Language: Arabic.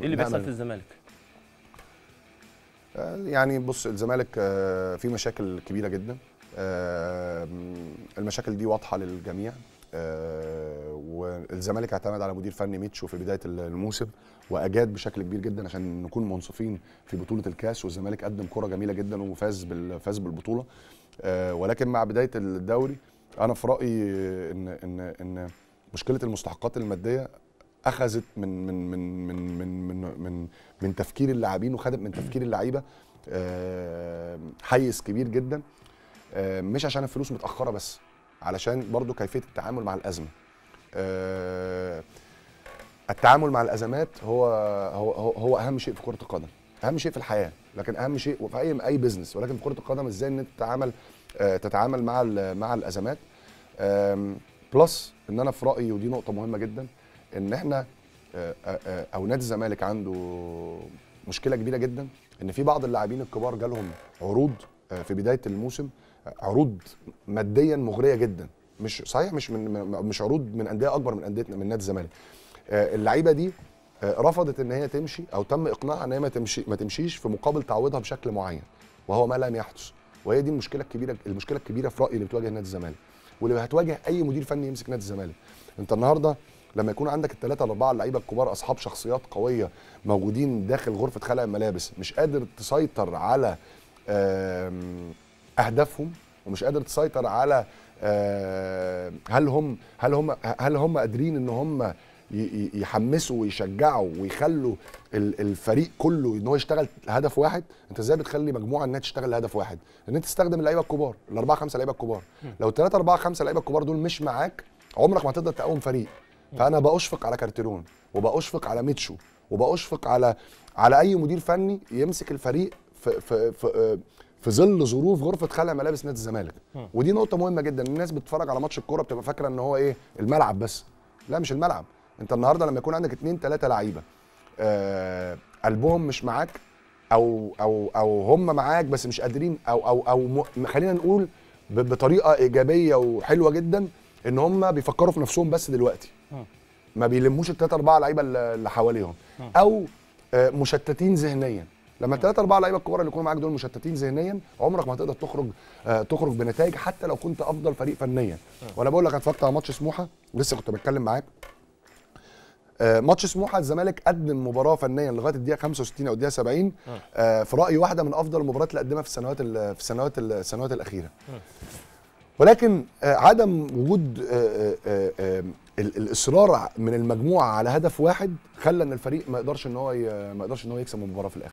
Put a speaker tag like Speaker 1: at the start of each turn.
Speaker 1: ايه اللي بيحصل في
Speaker 2: الزمالك؟ آه، يعني بص الزمالك آه، في مشاكل كبيره جدا آه، المشاكل دي واضحه للجميع والزمالك اعتمد على مدير فني ميتشو في بدايه الموسم واجاد بشكل كبير جدا عشان نكون منصفين في بطوله الكاس والزمالك قدم كره جميله جدا وفاز فاز بالبطوله ولكن مع بدايه الدوري انا في رايي ان ان ان مشكله المستحقات الماديه اخذت من من من من من من من, من تفكير اللاعبين وخدت من تفكير اللعيبه حيز كبير جدا مش عشان الفلوس متاخره بس علشان برضو كيفيه التعامل مع الازمه التعامل مع الازمات هو هو هو اهم شيء في كره القدم اهم شيء في الحياه لكن اهم شيء في اي اي بزنس ولكن في كره القدم ازاي ان انت تتعامل آه، تتعامل مع مع الازمات بلس ان انا في رايي ودي نقطه مهمه جدا ان احنا آه، آه، آه، او نادي الزمالك عنده مشكله كبيره جدا ان في بعض اللاعبين الكبار جالهم عروض في بدايه الموسم عروض ماديا مغريه جدا مش صحيح مش من مش عروض من انديه اكبر من انديتنا من نادي الزمالك اللعيبه دي رفضت ان هي تمشي او تم اقناعها ان هي ما تمشي ما تمشيش في مقابل تعويضها بشكل معين وهو ما لم يحدث وهي دي المشكله الكبيره المشكله الكبيره في رايي اللي بتواجه نادي الزمالك واللي هتواجه اي مدير فني يمسك نادي الزمالك انت النهارده لما يكون عندك الثلاثه الاربعه اللعيبه الكبار اصحاب شخصيات قويه موجودين داخل غرفه خلع الملابس مش قادر تسيطر على اهدافهم ومش قادر تسيطر على هل هم هل هم هل هم قادرين ان هم يحمسوا ويشجعوا ويخلوا الفريق كله ان هو يشتغل هدف واحد انت ازاي بتخلي مجموعه انها تشتغل لهدف واحد ان انت تستخدم اللعيبه الكبار الاربعه خمسه لعيبه الكبار لو الثلاثه اربعه خمسه لعيبه الكبار دول مش معاك عمرك ما هتقدر تقوم فريق فانا باشفق على كارتيرون وباشفق على ميتشو وباشفق على على اي مدير فني يمسك الفريق في في في في ظل ظروف غرفه خلع ملابس نادي الزمالك ودي نقطه مهمه جدا الناس بتتفرج على ماتش الكوره بتبقى فاكره ان هو ايه الملعب بس لا مش الملعب انت النهارده لما يكون عندك اثنين ثلاثه لعيبه آه، قلبهم مش معاك او او او هم معاك بس مش قادرين او او او خلينا نقول بطريقه ايجابيه وحلوه جدا ان هم بيفكروا في نفسهم بس دلوقتي ما بيلموش الثلاثه اربعه لعيبه اللي حواليهم او آه، مشتتين ذهنيا لما الثلاثه اربعه لعيبه الكبار اللي يكونوا معاك دول مشتتين ذهنيا عمرك ما هتقدر تخرج آه، تخرج بنتائج حتى لو كنت افضل فريق فنيا وانا بقول لك اتفرجت على ماتش سموحه لسه كنت بتكلم معاك آه، ماتش سموحه الزمالك قدم مباراه فنيا لغايه الدقيقه 65 او الدقيقه 70 آه. آه، في رايي واحده من افضل المباريات اللي قدمها في السنوات في السنوات السنوات الاخيره ولكن عدم وجود الاصرار من المجموعه على هدف واحد خلى ان الفريق ما يقدرش ان هو ما يقدرش ان هو يكسب المباراه في الاخر